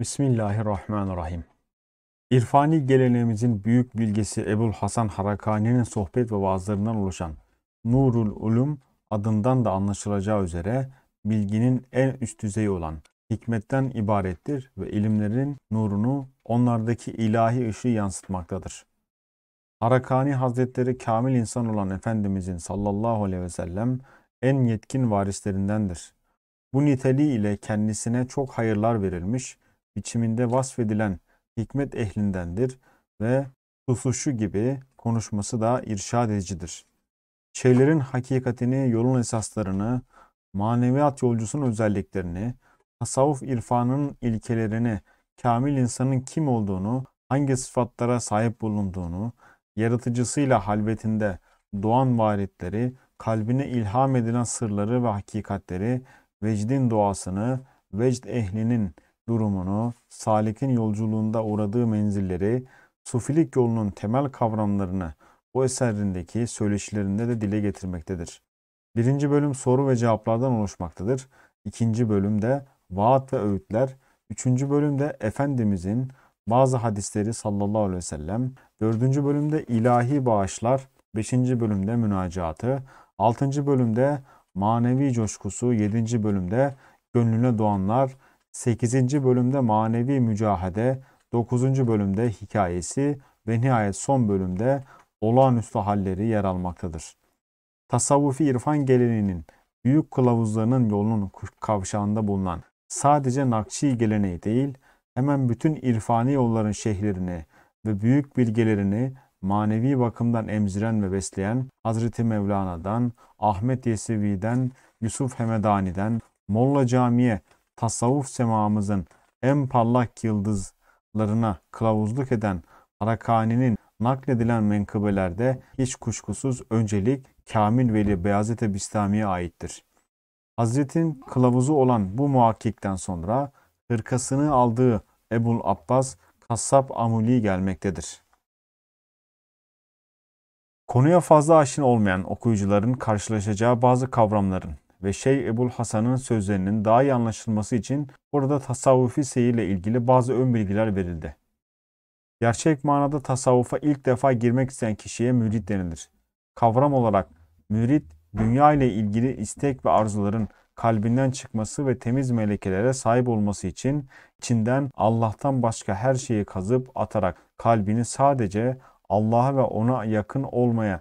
Bismillahirrahmanirrahim. İrfani geleneğimizin büyük bilgesi Ebul Hasan Harakani'nin sohbet ve vaazlarından oluşan Nurul Ulum adından da anlaşılacağı üzere bilginin en üst düzeyi olan hikmetten ibarettir ve ilimlerin nurunu onlardaki ilahi ışığı yansıtmaktadır. Harakani Hazretleri kamil insan olan Efendimizin sallallahu aleyhi ve sellem en yetkin varislerindendir. Bu niteliği ile kendisine çok hayırlar verilmiş ve biçiminde vasfedilen hikmet ehlindendir ve susuşu gibi konuşması da irşad edicidir. Şeylerin hakikatini, yolun esaslarını, maneviyat yolcusunun özelliklerini, tasavvuf irfanının ilkelerini, kamil insanın kim olduğunu, hangi sıfatlara sahip bulunduğunu, yaratıcısıyla halvetinde doğan varitleri, kalbine ilham edilen sırları ve hakikatleri, vecdin doğasını, vecd ehlinin durumunu, salikin yolculuğunda uğradığı menzilleri, sufilik yolunun temel kavramlarını bu eserindeki söyleşilerinde de dile getirmektedir. Birinci bölüm soru ve cevaplardan oluşmaktadır. İkinci bölümde vaat ve öğütler, üçüncü bölümde Efendimizin bazı hadisleri sallallahu aleyhi ve sellem, dördüncü bölümde ilahi bağışlar, beşinci bölümde münacatı, altıncı bölümde manevi coşkusu, yedinci bölümde gönlüne doğanlar, 8. bölümde manevi mücahede, 9. bölümde hikayesi ve nihayet son bölümde olağanüstü halleri yer almaktadır. Tasavvufi irfan geleneğinin büyük kılavuzlarının yolunun kavşağında bulunan sadece Nakşi geleneği değil, hemen bütün irfani yolların şehirlerini ve büyük bilgelerini manevi bakımdan emziren ve besleyen Hazreti Mevlana'dan, Ahmet Yesevi'den, Yusuf Hemedani'den, Molla Cami'ye tasavvuf semamızın en parlak yıldızlarına kılavuzluk eden Arakan'inin nakledilen menkıbelerde hiç kuşkusuz öncelik Kamil Veli Beyazıt-ı Bistami'ye aittir. Hazretin kılavuzu olan bu muhakkikten sonra hırkasını aldığı Ebul Abbas Kassap Amuli gelmektedir. Konuya fazla aşina olmayan okuyucuların karşılaşacağı bazı kavramların ve Şeyh Ebul Hasan'ın sözlerinin daha iyi anlaşılması için burada tasavvufi seyirle ilgili bazı ön bilgiler verildi. Gerçek manada tasavvufa ilk defa girmek isteyen kişiye mürit denilir. Kavram olarak mürit, dünya ile ilgili istek ve arzuların kalbinden çıkması ve temiz melekelere sahip olması için içinden Allah'tan başka her şeyi kazıp atarak kalbini sadece Allah'a ve ona yakın olmaya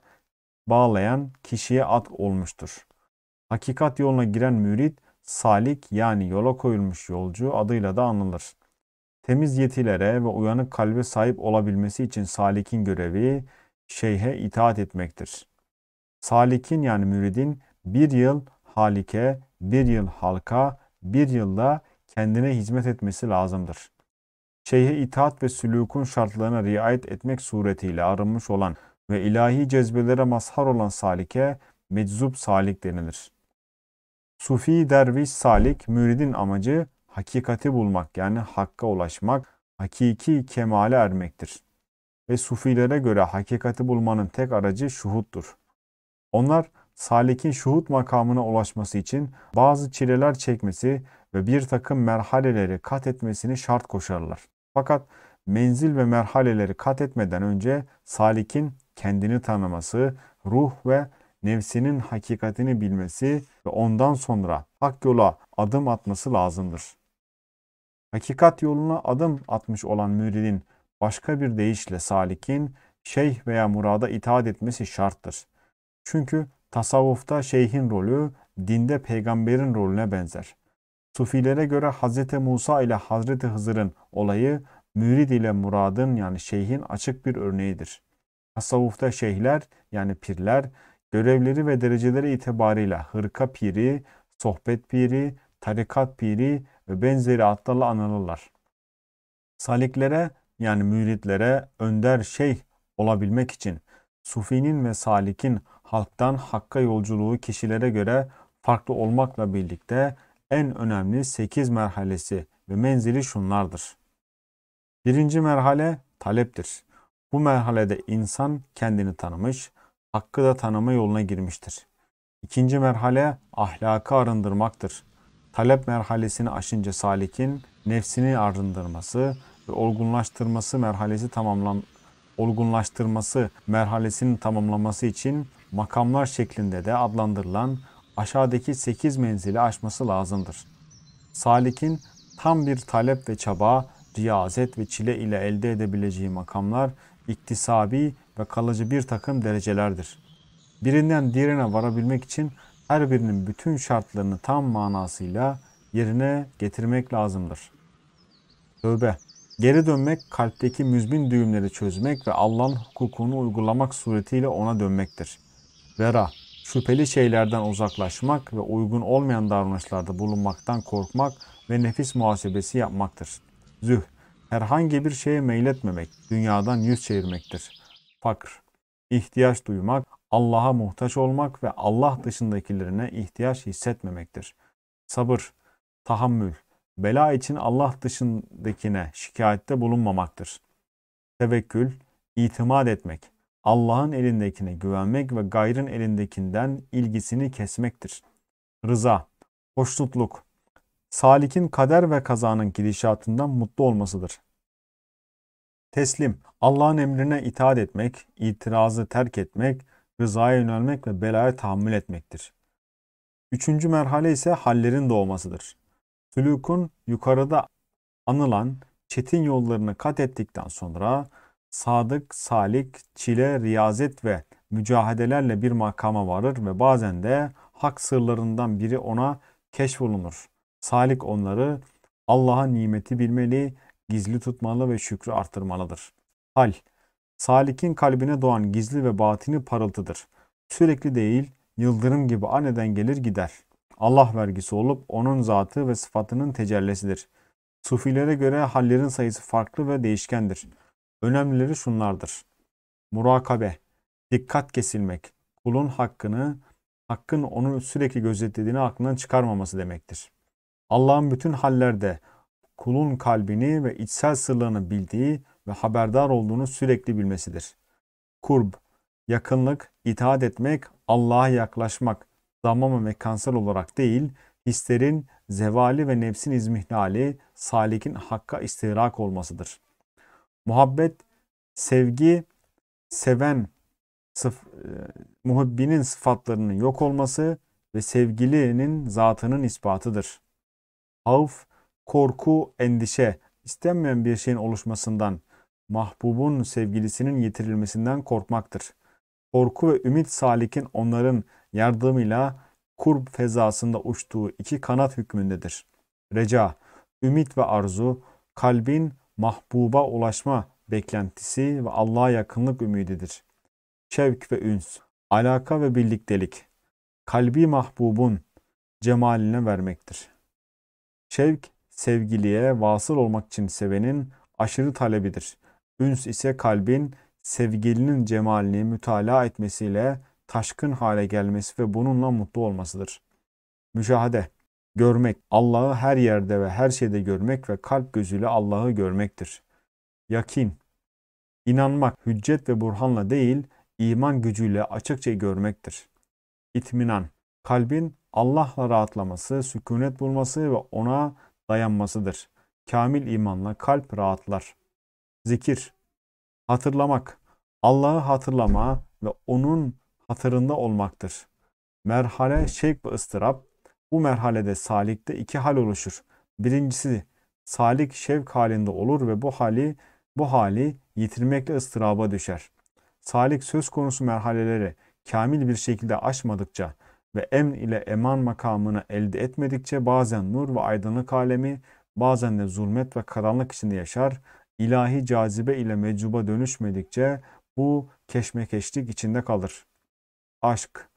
bağlayan kişiye at olmuştur. Hakikat yoluna giren mürit, salik yani yola koyulmuş yolcu adıyla da anılır. Temiz yetilere ve uyanık kalbe sahip olabilmesi için salikin görevi şeyhe itaat etmektir. Salikin yani müridin bir yıl halike, bir yıl halka, bir yılda kendine hizmet etmesi lazımdır. Şeyhe itaat ve sülükün şartlarına riayet etmek suretiyle arınmış olan ve ilahi cezbelere mazhar olan salike meczup salik denilir. Sufi derviş salik müridin amacı hakikati bulmak yani hakka ulaşmak, hakiki kemale ermektir. Ve sufilere göre hakikati bulmanın tek aracı şuhuttur. Onlar salikin şuhut makamına ulaşması için bazı çileler çekmesi ve bir takım merhaleleri kat etmesini şart koşarlar. Fakat menzil ve merhaleleri kat etmeden önce salikin kendini tanıması, ruh ve nefsinin hakikatini bilmesi ve ondan sonra hak yola adım atması lazımdır. Hakikat yoluna adım atmış olan müridin başka bir deyişle salikin şeyh veya murada itaat etmesi şarttır. Çünkü tasavvufta şeyhin rolü dinde peygamberin rolüne benzer. Sufilere göre Hz. Musa ile Hz. Hızır'ın olayı mürid ile muradın yani şeyhin açık bir örneğidir. Tasavvufta şeyhler yani pirler görevleri ve dereceleri itibarıyla hırka piri, sohbet piri, tarikat piri ve benzeri adlarla anılırlar. Saliklere yani müritlere önder şey olabilmek için sufinin ve salikin halktan hakka yolculuğu kişilere göre farklı olmakla birlikte en önemli 8 merhalesi ve menzili şunlardır. Birinci merhale taleptir. Bu merhalede insan kendini tanımış, hakkı da tanıma yoluna girmiştir. İkinci merhale ahlakı arındırmaktır. Talep merhalesini aşınca salikin nefsini arındırması ve olgunlaştırması merhalesi tamamlan olgunlaştırması merhalesinin tamamlaması için makamlar şeklinde de adlandırılan aşağıdaki 8 menzili aşması lazımdır. Salik'in tam bir talep ve çaba, riyazet ve çile ile elde edebileceği makamlar iktisabi ve kalıcı bir takım derecelerdir. Birinden diğerine varabilmek için her birinin bütün şartlarını tam manasıyla yerine getirmek lazımdır. Tövbe Geri dönmek kalpteki müzmin düğümleri çözmek ve Allah'ın hukukunu uygulamak suretiyle ona dönmektir. Vera şüpheli şeylerden uzaklaşmak ve uygun olmayan davranışlarda bulunmaktan korkmak ve nefis muhasebesi yapmaktır. Züh, herhangi bir şeye meyletmemek, dünyadan yüz çevirmektir fakr, ihtiyaç duymak, Allah'a muhtaç olmak ve Allah dışındakilerine ihtiyaç hissetmemektir. Sabır, tahammül, bela için Allah dışındakine şikayette bulunmamaktır. Tevekkül, itimat etmek, Allah'ın elindekine güvenmek ve gayrın elindekinden ilgisini kesmektir. Rıza, hoşnutluk, salikin kader ve kazanın gidişatından mutlu olmasıdır. Teslim, Allah'ın emrine itaat etmek, itirazı terk etmek, rızaya yönelmek ve belaya tahammül etmektir. Üçüncü merhale ise hallerin doğmasıdır. Sülük'un yukarıda anılan çetin yollarını kat ettikten sonra sadık, salik, çile, riyazet ve mücahedelerle bir makama varır ve bazen de hak sırlarından biri ona keşfolunur. Salik onları Allah'a nimeti bilmeli gizli tutmalı ve şükrü artırmalıdır. Hal Salik'in kalbine doğan gizli ve batini parıltıdır. Sürekli değil, yıldırım gibi aneden gelir gider. Allah vergisi olup onun zatı ve sıfatının tecellisidir. Sufilere göre hallerin sayısı farklı ve değişkendir. Önemlileri şunlardır. Murakabe, dikkat kesilmek, kulun hakkını, hakkın onun sürekli gözetlediğini aklından çıkarmaması demektir. Allah'ın bütün hallerde kulun kalbini ve içsel sırlarını bildiği ve haberdar olduğunu sürekli bilmesidir. Kurb, yakınlık, itaat etmek, Allah'a yaklaşmak, zaman ve mekansal olarak değil, hislerin zevali ve nefsin izmihlali, salikin hakka istirak olmasıdır. Muhabbet, sevgi, seven, sıf, e, muhibbinin sıfatlarının yok olması ve sevgilinin zatının ispatıdır. Havf, korku, endişe, istenmeyen bir şeyin oluşmasından, mahbubun sevgilisinin yitirilmesinden korkmaktır. Korku ve ümit salikin onların yardımıyla kurb fezasında uçtuğu iki kanat hükmündedir. Reca, ümit ve arzu, kalbin mahbuba ulaşma beklentisi ve Allah'a yakınlık ümididir. Şevk ve üns, alaka ve birliktelik, kalbi mahbubun cemaline vermektir. Şevk sevgiliye vasıl olmak için sevenin aşırı talebidir. Üns ise kalbin sevgilinin cemalini mütalaa etmesiyle taşkın hale gelmesi ve bununla mutlu olmasıdır. Müşahede, görmek, Allah'ı her yerde ve her şeyde görmek ve kalp gözüyle Allah'ı görmektir. Yakin, inanmak hüccet ve burhanla değil, iman gücüyle açıkça görmektir. İtminan, kalbin Allah'la rahatlaması, sükunet bulması ve ona dayanmasıdır. Kamil imanla kalp rahatlar. Zikir, hatırlamak, Allah'ı hatırlama ve onun hatırında olmaktır. Merhale şevk ve ıstırap. Bu merhalede salikte iki hal oluşur. Birincisi salik şevk halinde olur ve bu hali bu hali yitirmekle ıstıraba düşer. Salik söz konusu merhaleleri kamil bir şekilde aşmadıkça ve emn ile eman makamını elde etmedikçe bazen nur ve aydınlık alemi, bazen de zulmet ve karanlık içinde yaşar. İlahi cazibe ile meczuba dönüşmedikçe bu keşmekeşlik içinde kalır. Aşk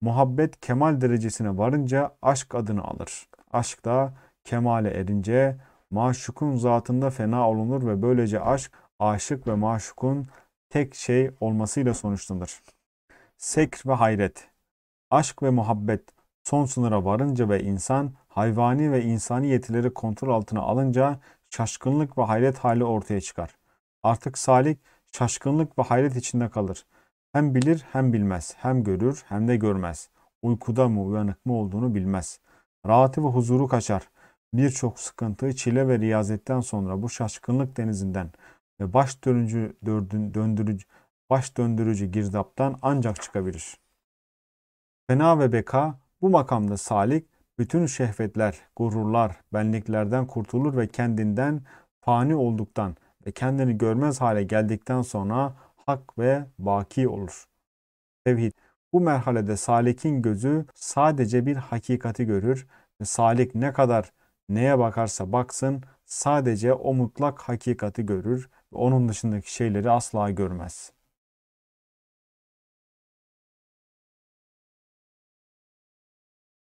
Muhabbet kemal derecesine varınca aşk adını alır. Aşk da kemale erince maşukun zatında fena olunur ve böylece aşk aşık ve maşukun tek şey olmasıyla sonuçlanır. Sekr ve hayret Aşk ve muhabbet son sınıra varınca ve insan hayvani ve insani yetileri kontrol altına alınca şaşkınlık ve hayret hali ortaya çıkar. Artık salik şaşkınlık ve hayret içinde kalır. Hem bilir hem bilmez, hem görür hem de görmez. Uykuda mı uyanık mı olduğunu bilmez. Rahatı ve huzuru kaçar. Birçok sıkıntı, çile ve riyazetten sonra bu şaşkınlık denizinden ve baş dönücü, döndürücü, baş döndürücü girdaptan ancak çıkabilir.'' Fena ve beka bu makamda salik bütün şehvetler, gururlar, benliklerden kurtulur ve kendinden fani olduktan ve kendini görmez hale geldikten sonra hak ve baki olur. Tevhid bu merhalede salikin gözü sadece bir hakikati görür ve salik ne kadar neye bakarsa baksın sadece o mutlak hakikati görür ve onun dışındaki şeyleri asla görmez.''